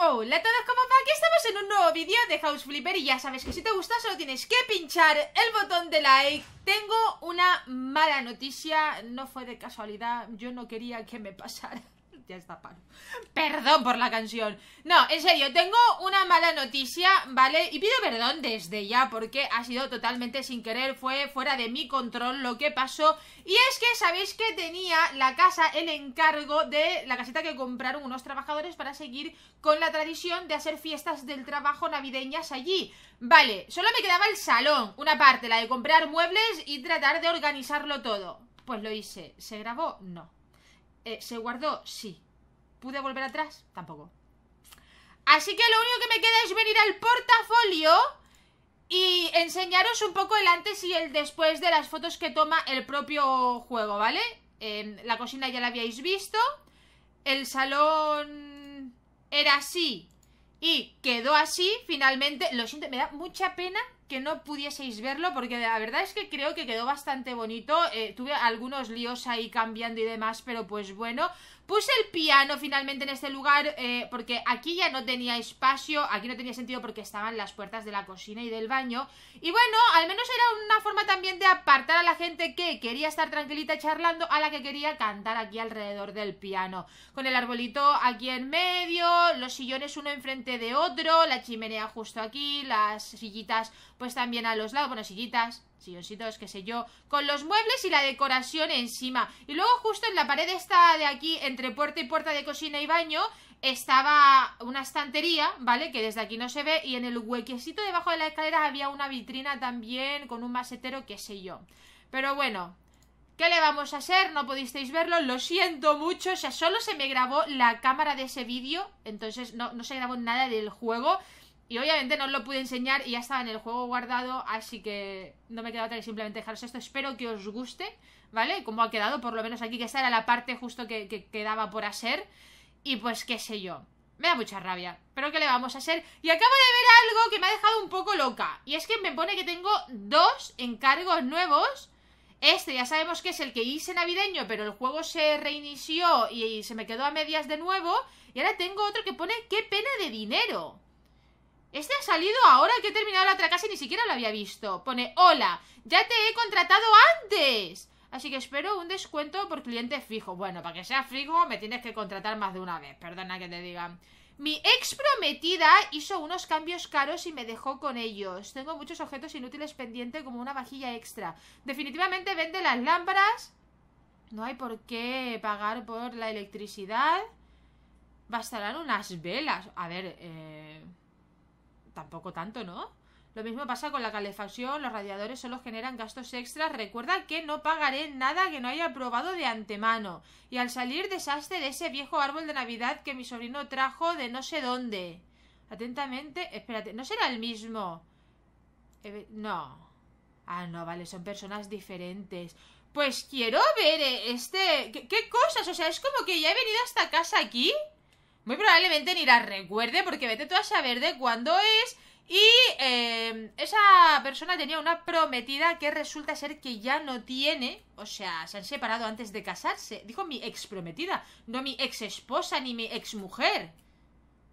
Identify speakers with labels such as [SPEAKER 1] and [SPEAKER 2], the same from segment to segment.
[SPEAKER 1] Hola a todos, ¿cómo va? Aquí estamos en un nuevo vídeo de House Flipper y ya sabes que si te gusta solo tienes que pinchar el botón de like Tengo una mala noticia, no fue de casualidad, yo no quería que me pasara ya está, Perdón por la canción. No, en serio, tengo una mala noticia, ¿vale? Y pido perdón desde ya porque ha sido totalmente sin querer, fue fuera de mi control lo que pasó. Y es que, ¿sabéis que tenía la casa el encargo de la casita que compraron unos trabajadores para seguir con la tradición de hacer fiestas del trabajo navideñas allí? Vale, solo me quedaba el salón, una parte, la de comprar muebles y tratar de organizarlo todo. Pues lo hice. ¿Se grabó? No. Eh, ¿Se guardó? Sí. ¿Pude volver atrás? Tampoco. Así que lo único que me queda es venir al portafolio y enseñaros un poco el antes y el después de las fotos que toma el propio juego, ¿vale? la cocina ya la habíais visto. El salón era así y quedó así. Finalmente, lo siento, me da mucha pena que no pudieseis verlo porque la verdad es que creo que quedó bastante bonito. Eh, tuve algunos líos ahí cambiando y demás, pero pues bueno, Puse el piano finalmente en este lugar eh, porque aquí ya no tenía espacio, aquí no tenía sentido porque estaban las puertas de la cocina y del baño. Y bueno, al menos era una forma también de apartar a la gente que quería estar tranquilita charlando a la que quería cantar aquí alrededor del piano. Con el arbolito aquí en medio, los sillones uno enfrente de otro, la chimenea justo aquí, las sillitas pues también a los lados, bueno, sillitas, Silloncitos, qué sé yo, con los muebles y la decoración encima. Y luego justo en la pared esta de aquí, entre puerta y puerta de cocina y baño, estaba una estantería, ¿vale? Que desde aquí no se ve, y en el huequecito debajo de la escalera había una vitrina también con un masetero, qué sé yo. Pero bueno, ¿Qué le vamos a hacer? No pudisteis verlo, lo siento mucho. O sea, solo se me grabó la cámara de ese vídeo, entonces no, no se grabó nada del juego. Y obviamente no os lo pude enseñar y ya estaba en el juego guardado, así que no me queda otra que simplemente dejaros esto. Espero que os guste, ¿vale? Como ha quedado, por lo menos aquí, que esta era la parte justo que, quedaba por hacer. Y pues qué sé yo. Me da mucha rabia. Pero que le vamos a hacer? Y acabo de ver algo que me ha dejado un poco loca. Y es que me pone que tengo dos encargos nuevos. Este ya sabemos que es el que hice navideño, pero el juego se reinició y se me quedó a medias de nuevo. Y ahora tengo otro que pone qué pena de dinero. Este ha salido ahora que he terminado la otra casa y ni siquiera lo había visto. Pone, hola, ya te he contratado antes. Así que espero un descuento por cliente fijo. Bueno, para que sea fijo me tienes que contratar más de una vez, perdona que te diga. Mi ex prometida hizo unos cambios caros y me dejó con ellos. Tengo muchos objetos inútiles pendientes como una vajilla extra. Definitivamente vende las lámparas. No hay por qué pagar por la electricidad. Bastarán unas velas. A ver, eh tampoco tanto, ¿no? Lo mismo pasa con la calefacción, los radiadores solo generan gastos extras. Recuerda que no pagaré nada que no haya probado de antemano. Y al salir desastre de ese viejo árbol de Navidad que mi sobrino trajo de no sé dónde. Atentamente, espérate, ¿no será el mismo? Eh, no. Ah, no, vale, son personas diferentes. Pues quiero ver eh, este... ¿Qué, cosas? O sea, es como que ya he venido hasta casa aquí. Muy probablemente ni la recuerde porque vete tú a saber de cuándo es. Y em, esa persona tenía una prometida que resulta ser que ya no tiene. O sea, se han separado antes de casarse. Dijo mi ex prometida, no mi ex esposa ni mi ex mujer.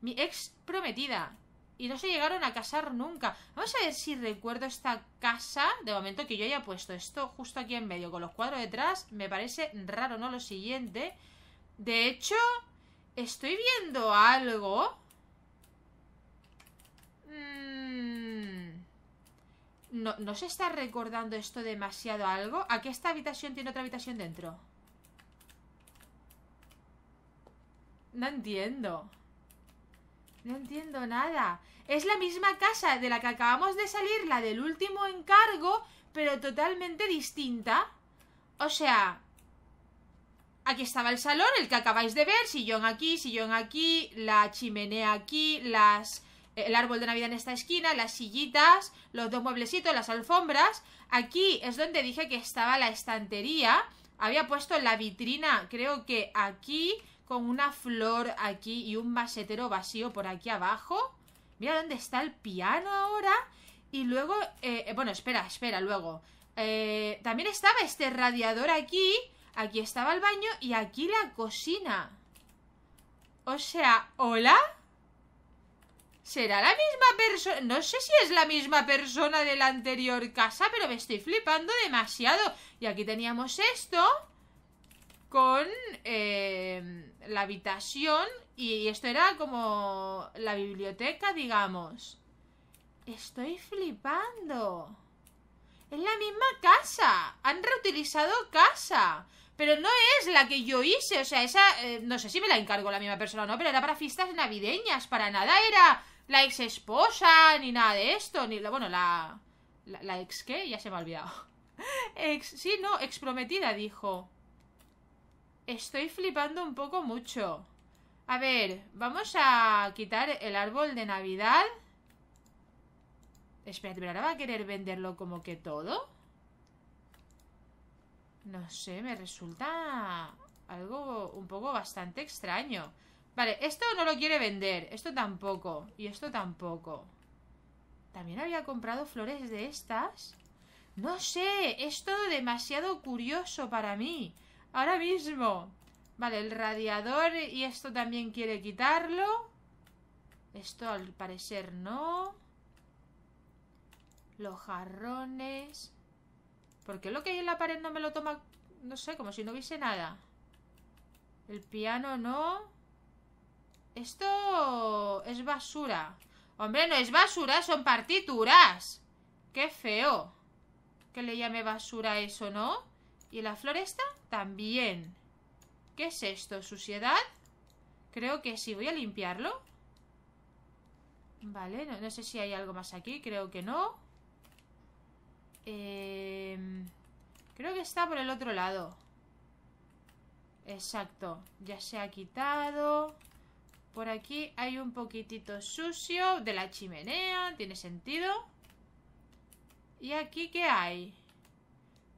[SPEAKER 1] Mi ex prometida. Y no se llegaron a casar nunca. Vamos a ver si recuerdo esta casa. De momento que yo haya puesto esto justo aquí en medio, con los cuadros detrás. Me parece raro, ¿no? Lo siguiente. De hecho, ¿Estoy viendo algo? Mm. No, se está recordando esto demasiado a algo? Aquí esta habitación tiene otra habitación dentro. No entiendo. No entiendo nada. Es la misma casa de la que acabamos de salir, la del último encargo, pero totalmente distinta. O sea, Aquí estaba el salón, el que acabáis de ver, sillón aquí, sillón aquí, la chimenea aquí, las, eh, el árbol de Navidad en esta esquina, las sillitas, los dos mueblecitos, las alfombras. Aquí es donde dije que estaba la estantería. Había puesto la vitrina, creo que aquí, con una flor aquí y un masetero vacío por aquí abajo. Mira dónde está el piano ahora. Y luego, eh, eh, bueno, espera, espera, luego. también estaba este radiador aquí Aquí estaba el baño y aquí la cocina. O sea, ¿hola? ¿Será la misma persona? No sé si es la misma persona de la anterior casa, pero me estoy flipando demasiado. Y aquí teníamos esto con em, la habitación y esto era como la biblioteca, digamos. Estoy flipando. Es la misma casa. Han reutilizado casa. Pero no es la que yo hice, o sea, esa, eh, no sé si me la encargo la misma persona o no, pero era para fiestas navideñas, para nada era la ex esposa, ni nada de esto, ni la, bueno, la, la, ex qué, ya se me ha olvidado. Ex, sí, no, ex prometida, dijo. Estoy flipando un poco mucho. A ver, vamos a quitar el árbol de Navidad. Espera, pero ahora va a querer venderlo como que todo. No sé, me resulta algo un poco bastante extraño. Vale, esto no lo quiere vender. Esto tampoco. Y esto tampoco. También había comprado flores de estas. No sé, es todo demasiado curioso para mí. Ahora mismo. Vale, el radiador y esto también quiere quitarlo. Esto al parecer no. Los jarrones. ¿Por qué lo que hay en la pared no me lo toma? No sé, como si no hubiese nada. El piano no. Esto es basura. Hombre, no es basura, son partituras. Qué feo. Que le llame basura eso, ¿no? Y la floresta también. ¿Qué es esto? ¿Suciedad? Creo que sí. Voy a limpiarlo. Vale, no sé si hay algo más aquí. Creo que no. Em, creo que está por el otro lado. Exacto. Ya se ha quitado. Por aquí hay un poquitito sucio de la chimenea. Tiene sentido. ¿Y aquí qué hay?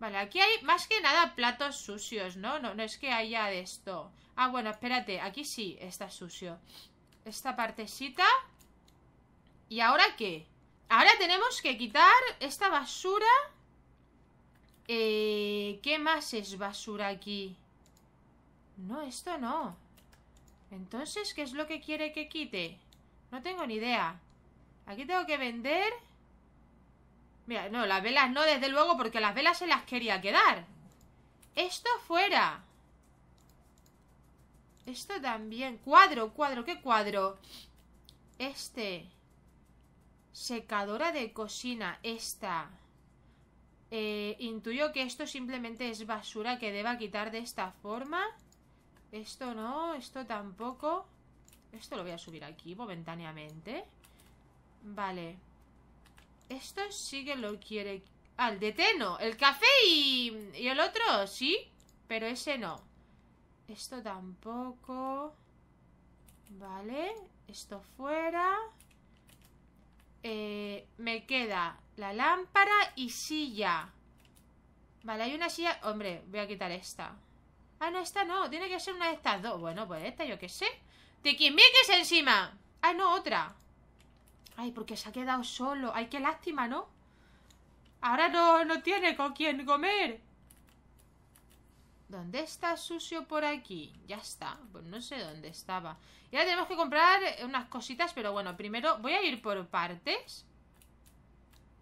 [SPEAKER 1] Vale, aquí hay más que nada platos sucios, ¿no? No, no es que haya de esto. Ah, bueno, espérate. Aquí sí está sucio. Esta partecita. ¿Y ahora qué? Ahora tenemos que quitar esta basura. Eh, ¿Qué más es basura aquí? No, esto no. Entonces, ¿qué es lo que quiere que quite? No tengo ni idea. Aquí tengo que vender... Mira, no, las velas no, desde luego, porque las velas se las quería quedar. Esto fuera. Esto también. Cuadro, cuadro, ¿qué cuadro? Este secadora de cocina esta. Eh, intuyo que esto simplemente es basura que deba quitar de esta forma. Esto no, esto tampoco. Esto lo voy a subir aquí momentáneamente. Vale. Esto sí que lo quiere... Al ah, té deteno, el café y, y el otro, sí, pero ese no. Esto tampoco. Vale, esto fuera. Eh, me queda la lámpara y silla. Vale, hay una silla... Hombre, voy a quitar esta. Ah, no, esta no. Tiene que ser una de estas dos. Bueno, pues esta yo qué sé. ¡De quien es encima! Ah, no, otra. Ay, porque se ha quedado solo. Ay, qué lástima, ¿no? Ahora no, no tiene con quién comer. ¿Dónde está sucio por aquí? Ya está, pues no sé dónde estaba Y ahora tenemos que comprar unas cositas Pero bueno, primero voy a ir por partes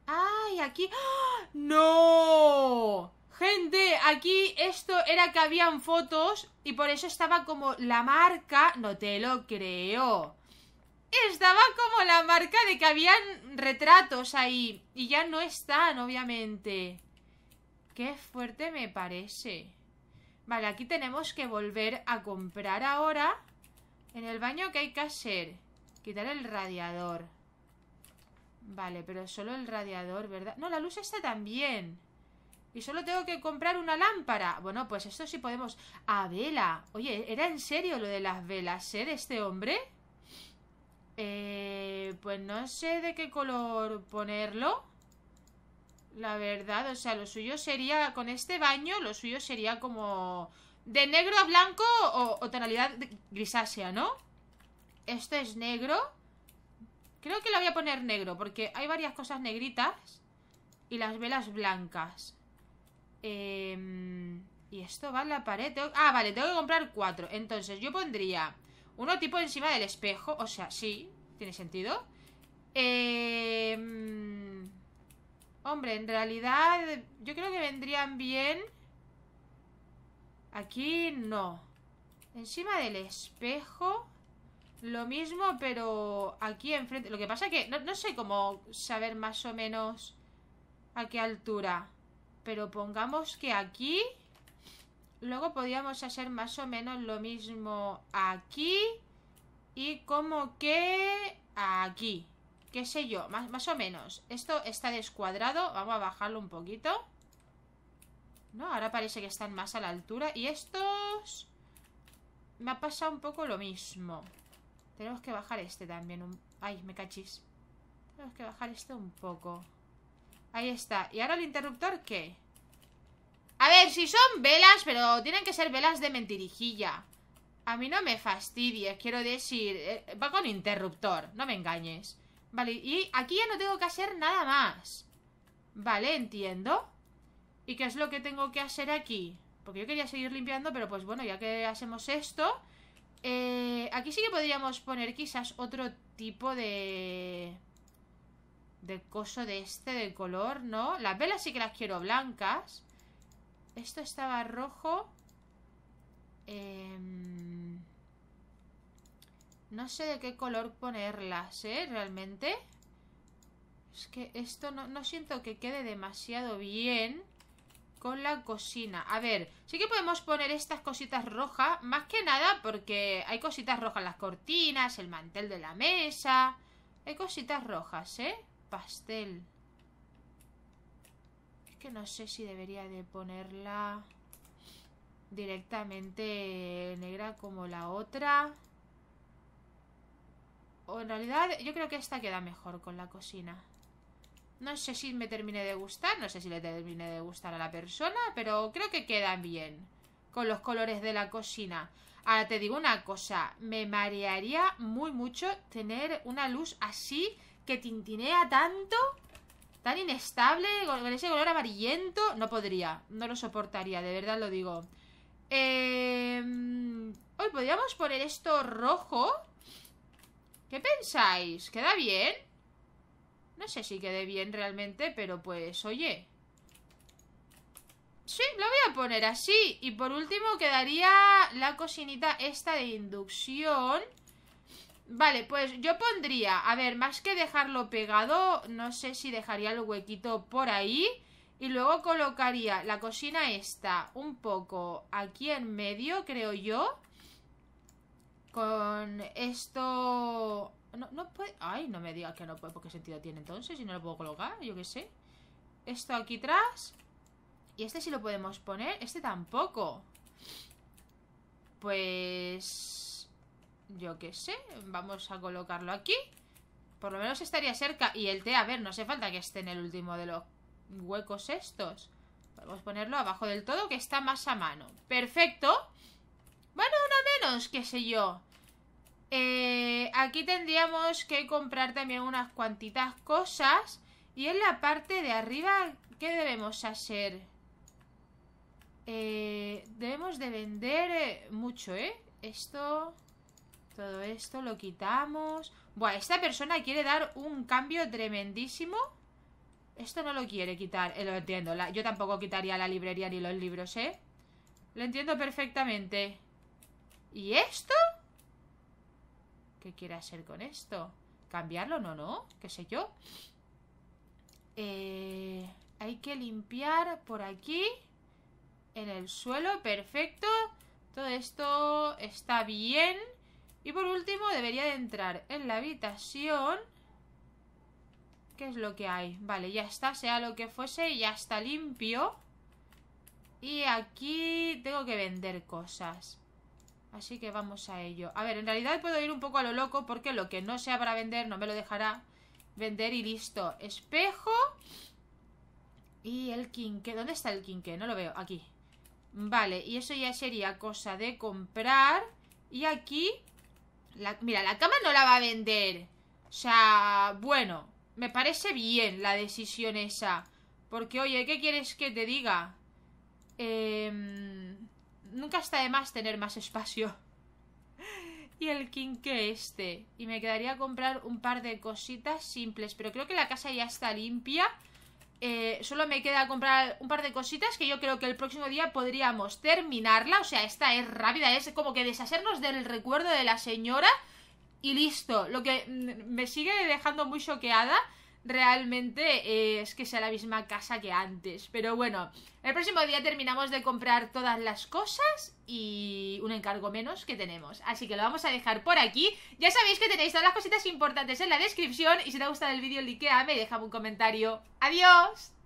[SPEAKER 1] ¡Ay, aquí! ¡Ah! ¡No! Gente, aquí esto era que habían fotos Y por eso estaba como la marca No te lo creo Estaba como la marca de que habían retratos ahí Y ya no están, obviamente Qué fuerte me parece Vale, aquí tenemos que volver a comprar ahora. En el baño que hay que hacer. Quitar el radiador. Vale, pero solo el radiador, ¿verdad? No, la luz está también. Y solo tengo que comprar una lámpara. Bueno, pues esto sí podemos... A ah, vela. Oye, ¿era en serio lo de las velas ser eh, este hombre? Eh, pues no sé de qué color ponerlo. La verdad, o sea, lo suyo sería, con este baño, lo suyo sería como de negro a blanco o, tonalidad grisácea, ¿no? Esto es negro. Creo que lo voy a poner negro, porque hay varias cosas negritas y las velas blancas. Eh, y esto va en la pared. Ah, vale, tengo que comprar cuatro. Entonces, yo pondría uno tipo encima del espejo. O sea, sí, tiene sentido. Eh Hombre, en realidad yo creo que vendrían bien. Aquí no. Encima del espejo. Lo mismo, pero aquí enfrente. Lo que pasa es que no, sé cómo saber más o menos a qué altura. Pero pongamos que aquí... Luego podríamos hacer más o menos lo mismo aquí y como que aquí qué sé yo, más, más o menos. Esto está descuadrado, vamos a bajarlo un poquito. ¿No? Ahora parece que están más a la altura. Y estos... Me ha pasado un poco lo mismo. Tenemos que bajar este también. Ay, me cachis. Tenemos que bajar este un poco. Ahí está. ¿Y ahora el interruptor qué? A ver, si son velas, pero tienen que ser velas de mentirijilla. A mí no me fastidia quiero decir... Eh, va con interruptor, no me engañes. Vale, y aquí ya no tengo que hacer nada más. Vale, entiendo. ¿Y qué es lo que tengo que hacer aquí? Porque yo quería seguir limpiando, pero pues bueno, ya que hacemos esto... Eh, aquí sí que podríamos poner quizás otro tipo de... De coso de este, de color, ¿no? Las velas sí que las quiero blancas. Esto estaba rojo. Eh... No sé de qué color ponerlas, ¿eh? Realmente. Es que esto no, siento que quede demasiado bien con la cocina. A ver, sí que podemos poner estas cositas rojas, más que nada porque hay cositas rojas, las cortinas, el mantel de la mesa. Hay cositas rojas, ¿eh? Pastel. Es que no sé si debería de ponerla directamente negra como la otra en realidad yo creo que esta queda mejor con la cocina. No sé si me termine de gustar, no sé si le termine de gustar a la persona, pero creo que quedan bien con los colores de la cocina. Ahora te digo una cosa, me marearía muy mucho tener una luz así que tintinea tanto, tan inestable, con ese color amarillento, no podría, no lo soportaría, de verdad lo digo. Eh, hoy podríamos poner esto rojo ¿Qué pensáis? ¿Queda bien? No sé si quede bien realmente, pero pues, oye Sí, lo voy a poner así Y por último quedaría la cocinita esta de inducción Vale, pues yo pondría, a ver, más que dejarlo pegado, no sé si dejaría el huequito por ahí y luego colocaría la cocina esta un poco aquí en medio, creo yo. Con esto... No, no puede... Ay, no me diga que no puede. ¿Por qué sentido tiene entonces? Si no lo puedo colocar, yo qué sé. Esto aquí atrás. Y este sí lo podemos poner. Este tampoco. Pues... Yo qué sé. Vamos a colocarlo aquí. Por lo menos estaría cerca. Y el té, a ver, no hace falta que esté en el último de los huecos estos. Podemos ponerlo abajo del todo, que está más a mano. Perfecto. Bueno, una menos, qué sé yo. Eh, aquí tendríamos que comprar también unas cuantitas cosas. Y en la parte de arriba, ¿qué debemos hacer? Eh, debemos de vender eh, mucho, ¿eh? Esto... Todo esto lo quitamos. Buah, esta persona quiere dar un cambio tremendísimo. Esto no lo quiere quitar, lo entiendo. yo tampoco quitaría la librería ni los libros, ¿eh? Lo entiendo perfectamente. ¿Y esto? ¿Qué quiere hacer con esto? ¿Cambiarlo? No, no, qué sé yo. Eh, hay que limpiar por aquí. En el suelo, perfecto. Todo esto está bien. Y por último, debería de entrar en la habitación. ¿Qué es lo que hay? Vale, ya está, sea lo que fuese, ya está limpio. Y aquí tengo que vender cosas. Así que vamos a ello. A ver, en realidad puedo ir un poco a lo loco porque lo que no sea para vender no me lo dejará vender y listo. Espejo. Y el quinqué. ¿Dónde está el quinqué? No lo veo. Aquí. Vale, y eso ya sería cosa de comprar. Y aquí... mira, la cama no la va a vender. O sea, bueno, me parece bien la decisión esa. Porque, oye, ¿qué quieres que te diga? Eh nunca está de más tener más espacio. y el king que este. Y me quedaría comprar un par de cositas simples. Pero creo que la casa ya está limpia. Eh, solo me queda comprar un par de cositas que yo creo que el próximo día podríamos terminarla. O sea, esta es rápida. Es como que deshacernos del recuerdo de la señora. Y listo. Lo que mm, me sigue dejando muy choqueada realmente eh, es que sea la misma casa que antes. Pero bueno, el próximo día terminamos de comprar todas las cosas y un encargo menos que tenemos. Así que lo vamos a dejar por aquí. Ya sabéis que tenéis todas las cositas importantes en la descripción y si te ha gustado el vídeo, likeame y déjame un comentario. ¡Adiós!